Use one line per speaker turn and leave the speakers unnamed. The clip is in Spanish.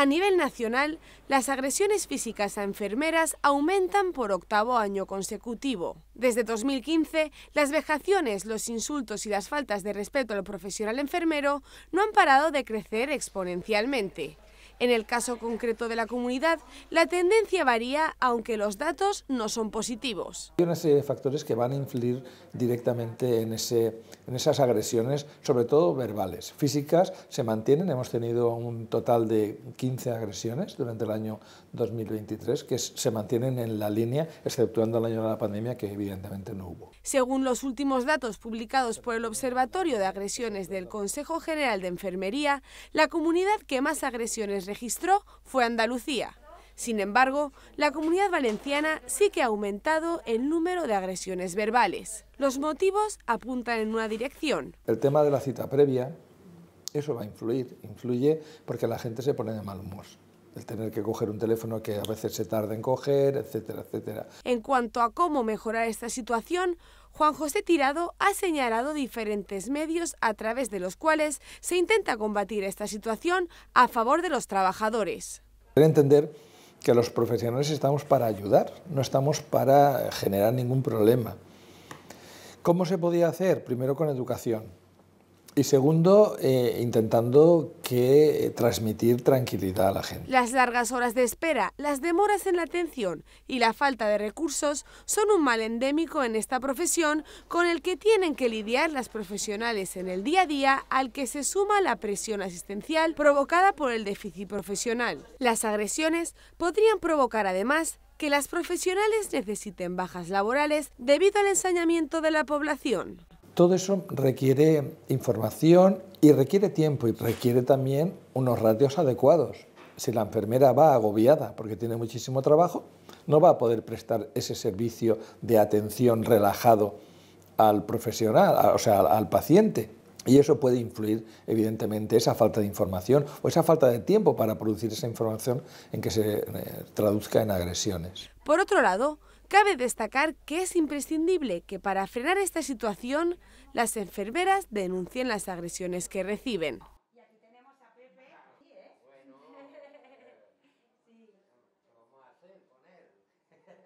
A nivel nacional, las agresiones físicas a enfermeras aumentan por octavo año consecutivo. Desde 2015, las vejaciones, los insultos y las faltas de respeto al profesional enfermero no han parado de crecer exponencialmente. En el caso concreto de la comunidad, la tendencia varía, aunque los datos no son positivos.
Hay una serie de factores que van a influir directamente en, en esas agresiones, sobre todo verbales. Físicas se mantienen, hemos tenido un total de 15 agresiones durante el año 2023 que se mantienen en la línea, exceptuando el año de la pandemia que evidentemente no hubo.
Según los últimos datos publicados por el Observatorio de Agresiones del Consejo General de Enfermería, la comunidad que más agresiones registró fue Andalucía. Sin embargo, la comunidad valenciana sí que ha aumentado el número de agresiones verbales. Los motivos apuntan en una dirección.
El tema de la cita previa, eso va a influir, influye porque la gente se pone de mal humor el tener que coger un teléfono que a veces se tarda en coger, etcétera, etcétera.
En cuanto a cómo mejorar esta situación, Juan José Tirado ha señalado diferentes medios a través de los cuales se intenta combatir esta situación a favor de los trabajadores.
Entender que los profesionales estamos para ayudar, no estamos para generar ningún problema. ¿Cómo se podía hacer? Primero con educación, y segundo, eh, intentando que eh, transmitir tranquilidad a la gente.
Las largas horas de espera, las demoras en la atención y la falta de recursos son un mal endémico en esta profesión con el que tienen que lidiar las profesionales en el día a día al que se suma la presión asistencial provocada por el déficit profesional. Las agresiones podrían provocar además que las profesionales necesiten bajas laborales debido al ensañamiento de la población
todo eso requiere información y requiere tiempo y requiere también unos ratios adecuados. Si la enfermera va agobiada porque tiene muchísimo trabajo, no va a poder prestar ese servicio de atención relajado al profesional, o sea, al paciente. Y eso puede influir, evidentemente, esa falta de información o esa falta de tiempo para producir esa información en que se eh, traduzca en agresiones.
Por otro lado, Cabe destacar que es imprescindible que para frenar esta situación las enfermeras denuncien las agresiones que reciben.